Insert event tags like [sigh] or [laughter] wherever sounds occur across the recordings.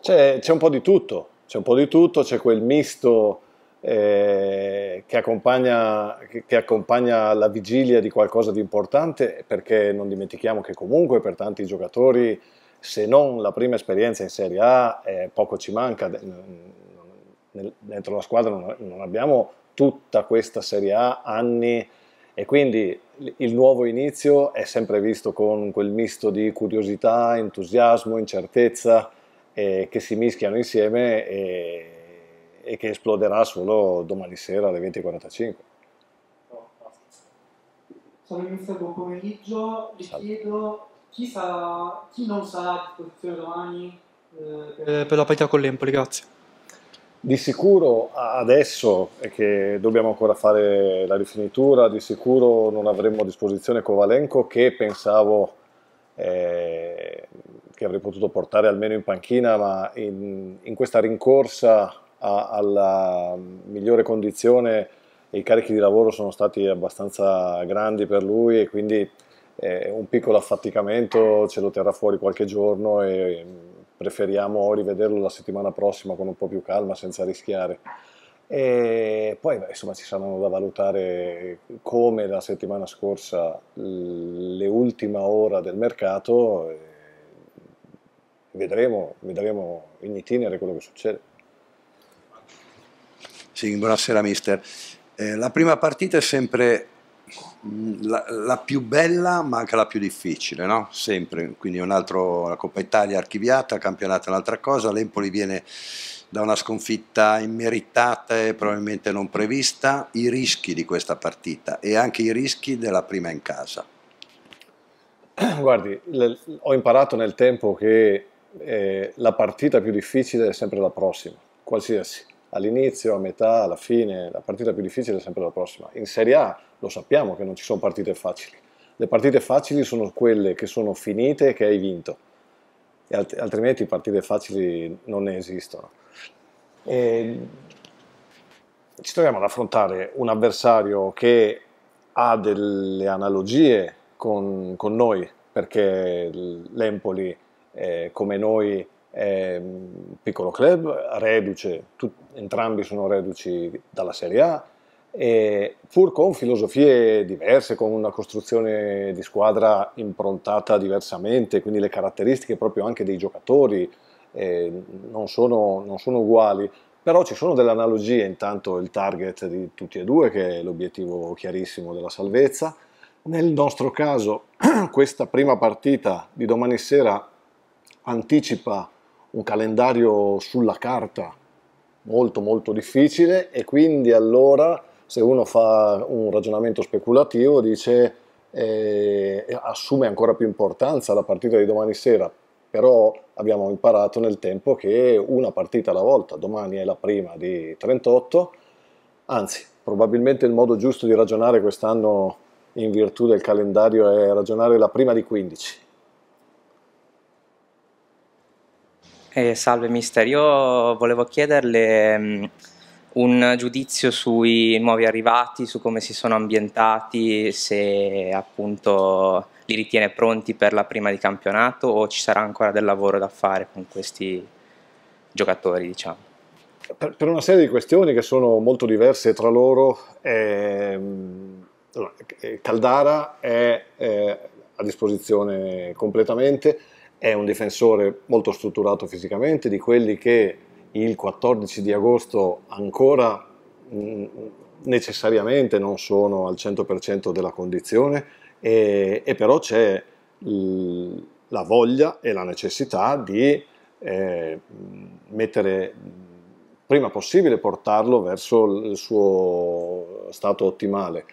C'è, c'è un po' di tutto, c'è un po' di tutto, c'è quel misto eh, che, accompagna, che, accompagna, la vigilia di qualcosa di importante, perché non dimentichiamo che comunque per tanti giocatori, se non la prima esperienza in Serie A, eh, poco ci manca. Dentro la squadra non, non abbiamo tutta questa Serie A anni e quindi il nuovo inizio è sempre visto con quel misto di curiosità, entusiasmo, incertezza eh, che si mischiano insieme e, e, che esploderà solo domani sera alle 20.45. Sono inizio buon pomeriggio, vi Salve. chiedo chi, sarà, chi, non sarà a disposizione domani eh, per... Eh, per la partita con l'Empoli, grazie. Di sicuro adesso che dobbiamo ancora fare la rifinitura, di sicuro non avremo a disposizione Covalenco che pensavo eh, che avrei potuto portare almeno in panchina, ma in, in questa rincorsa a, alla migliore condizione i carichi di lavoro sono stati abbastanza grandi per lui e quindi eh, un piccolo affaticamento ce lo terrà fuori qualche giorno e, mm, preferiamo rivederlo la settimana prossima con un po' più calma senza rischiare. E poi beh, insomma ci saranno da valutare come la settimana scorsa l'ultima ora del mercato eh, vedremo, vedremo in itinere quello che succede. Sì, buonasera mister. Eh, la prima partita è sempre mm, la, la, più bella ma anche la più difficile, no? Sempre, quindi un altro, la Coppa Italia archiviata, campionato è un'altra cosa, l'Empoli viene da una sconfitta immeritata e probabilmente non prevista, i rischi di questa partita e anche i rischi della prima in casa. Guardi, ho imparato nel tempo che eh, la partita più difficile è sempre la prossima, qualsiasi, all'inizio, a metà, alla fine, la partita più difficile è sempre la prossima. In Serie A lo sappiamo che non ci sono partite facili, le partite facili sono quelle che sono finite e che hai vinto, e alt- altrimenti partite facili non ne esistono. E ehm, ci troviamo ad affrontare un avversario che ha delle analogie con, con noi, perché l'Empoli eh, come noi è ehm, piccolo club, reduce, tut, entrambi sono reduci dalla Serie A, pur con filosofie diverse, con una costruzione di squadra improntata diversamente, quindi le caratteristiche proprio anche dei giocatori eh, non, sono, non, sono, uguali, però ci sono delle analogie, intanto il target di tutti e due, che è l'obiettivo chiarissimo della salvezza. Nel nostro caso, [clears throat] questa prima partita di domani sera anticipa un calendario sulla carta molto molto difficile e quindi allora se uno fa un ragionamento speculativo dice eh, assume ancora più importanza la partita di domani sera però abbiamo imparato nel tempo che una partita alla volta, domani è la prima di 38, anzi probabilmente il modo giusto di ragionare quest'anno in virtù del calendario è ragionare la prima di 15 Eh, salve mister, io volevo chiederle um, un giudizio sui nuovi arrivati, su come si sono ambientati, se appunto li ritiene pronti per la prima di campionato o ci sarà ancora del lavoro da fare con questi giocatori, diciamo. Per, per una serie di questioni che sono molto diverse tra loro, ehm, eh, Caldara è eh, a disposizione completamente è un difensore molto strutturato fisicamente, di quelli che il 14 di agosto ancora mh, mm, necessariamente non sono al 100% della condizione e, e però c'è l, la voglia e la necessità di eh, mettere prima possibile portarlo verso il suo stato ottimale.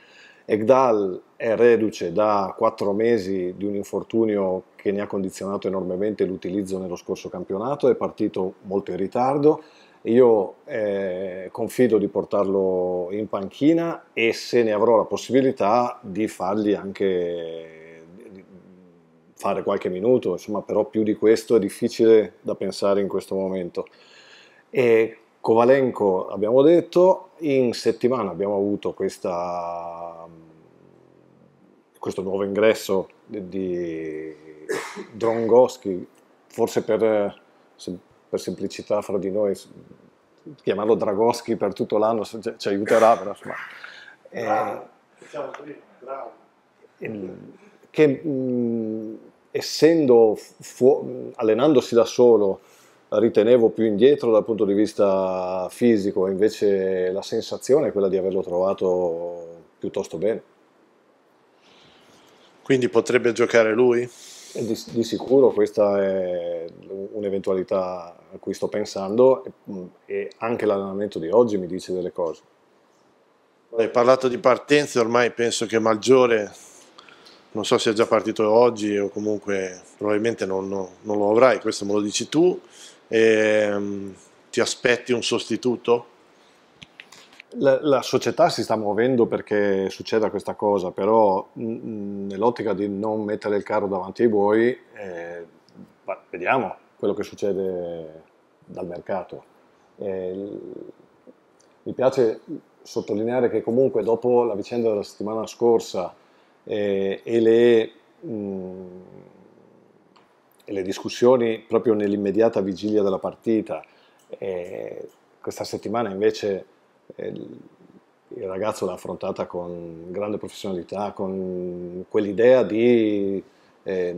Egdal è reduce da quattro mesi di un infortunio che ne ha condizionato enormemente l'utilizzo nello scorso campionato, è partito molto in ritardo, io eh, confido di portarlo in panchina e se ne avrò la possibilità di fargli anche fare qualche minuto, insomma però più di questo è difficile da pensare in questo momento. E Kovalenko abbiamo detto, in settimana abbiamo avuto questa, questo nuovo ingresso di Drongoski, forse per, per, semplicità fra di noi, chiamarlo Dragoski per tutto l'anno ci aiuterà, però insomma... Eh, bravo. Eh, che mh, essendo allenandosi da solo ritenevo più indietro dal punto di vista fisico, invece la sensazione è quella di averlo trovato piuttosto bene. Quindi potrebbe giocare lui? Eh, di, di, sicuro questa è un'eventualità a cui sto pensando mm, e anche l'allenamento di oggi mi dice delle cose. Hai parlato di partenze, ormai penso che Maggiore, non so se è già partito oggi o comunque probabilmente non, no, non lo avrai, questo me lo dici tu. E, ehm, ti aspetti un sostituto? la, la, società si sta muovendo perché succeda questa cosa, però mm, mm, nell'ottica di non mettere il carro davanti ai buoi, eh, vediamo quello che succede dal mercato. Eh, mi piace sottolineare che comunque dopo la vicenda della settimana scorsa eh, e, le, mh, mm, e, le, discussioni proprio nell'immediata vigilia della partita, eh, questa settimana invece il ragazzo l'ha affrontata con grande professionalità, con quell'idea di, eh,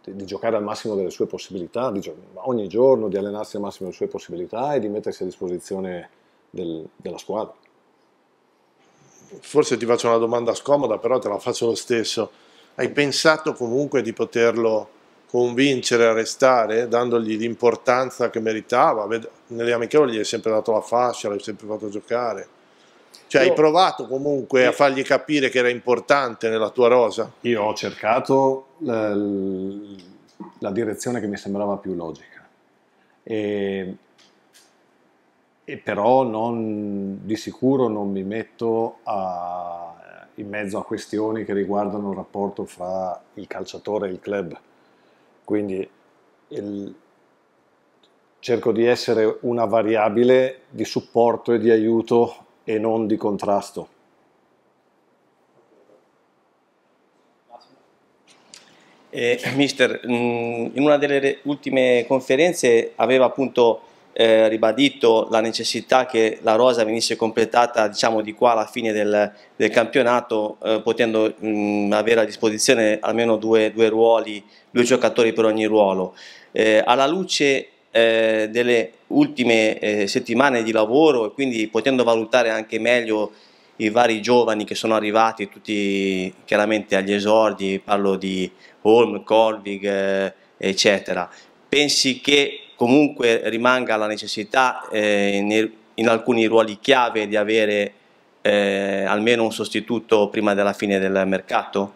di, di, giocare al massimo delle sue possibilità, di, ogni giorno di allenarsi al massimo delle sue possibilità e di mettersi a disposizione del, della squadra. Forse ti faccio una domanda scomoda, però te la faccio lo stesso. Hai pensato comunque di poterlo convincere a restare, dandogli l'importanza che meritava. Nelle amichevoli gli hai sempre dato la fascia, l'hai sempre fatto giocare. Cioè, io, hai provato comunque a fargli capire che era importante nella tua rosa. Io ho cercato la, la direzione che mi sembrava più logica, e, e però non, di sicuro non mi metto a, in mezzo a questioni che riguardano il rapporto fra il calciatore e il club quindi il, cerco di essere una variabile di supporto e di aiuto e non di contrasto. Eh, mister, mm, in una delle ultime conferenze aveva appunto eh, ribadito la necessità che la rosa venisse completata diciamo, di qua alla fine del, del campionato, eh, potendo mh, mm, avere a disposizione almeno due, due, ruoli, due giocatori per ogni ruolo. Eh, alla luce eh, delle ultime eh, settimane di lavoro e quindi potendo valutare anche meglio i vari giovani che sono arrivati, tutti chiaramente agli esordi, parlo di Holm, Colvig, eh, eccetera. Pensi che comunque rimanga la necessità eh, in, er-, in, alcuni ruoli chiave di avere eh, almeno un sostituto prima della fine del mercato?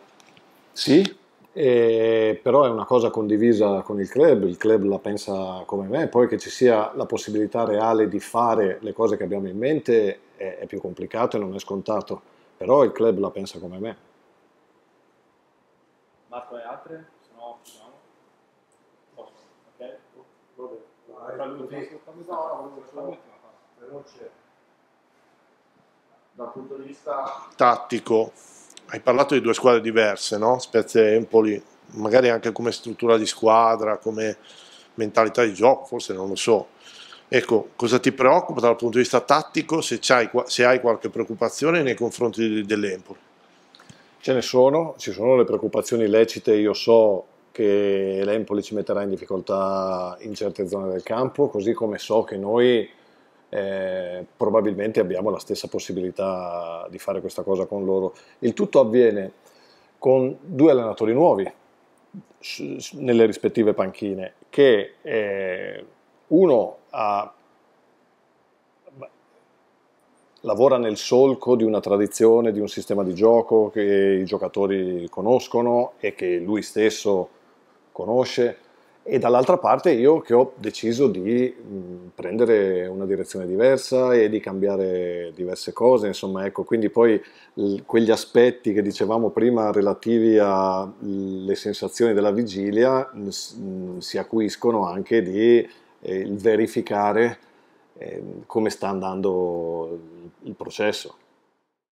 Sì, eh, però è una cosa condivisa con il club, il club la pensa come me, poi che ci sia la possibilità reale di fare le cose che abbiamo in mente è, è più complicato e non è scontato, però il club la pensa come me. Marco, e altre? Dal punto di vista tattico, hai parlato di due squadre diverse, no? Spezia e Empoli, magari anche come struttura di squadra, come mentalità di gioco, forse non lo so. Ecco, cosa ti preoccupa dal punto di vista tattico se, hai, se hai qualche preoccupazione nei confronti dell'Empoli? Ce ne sono, ci sono le preoccupazioni lecite, io so che l'Empoli ci metterà in difficoltà in certe zone del campo, così come so che noi eh, probabilmente abbiamo la stessa possibilità di fare questa cosa con loro. Il tutto avviene con due allenatori nuovi nelle rispettive panchine, che eh, uno ha, lavora nel solco di una tradizione, di un sistema di gioco che i giocatori conoscono e che lui stesso conosce e dall'altra parte io che ho deciso di mm, prendere una direzione diversa e di cambiare diverse cose, insomma, ecco, quindi poi l- quegli aspetti che dicevamo prima relativi alle sensazioni della vigilia mh, mm, mm, si acuiscono anche di eh, verificare eh, come sta andando il processo.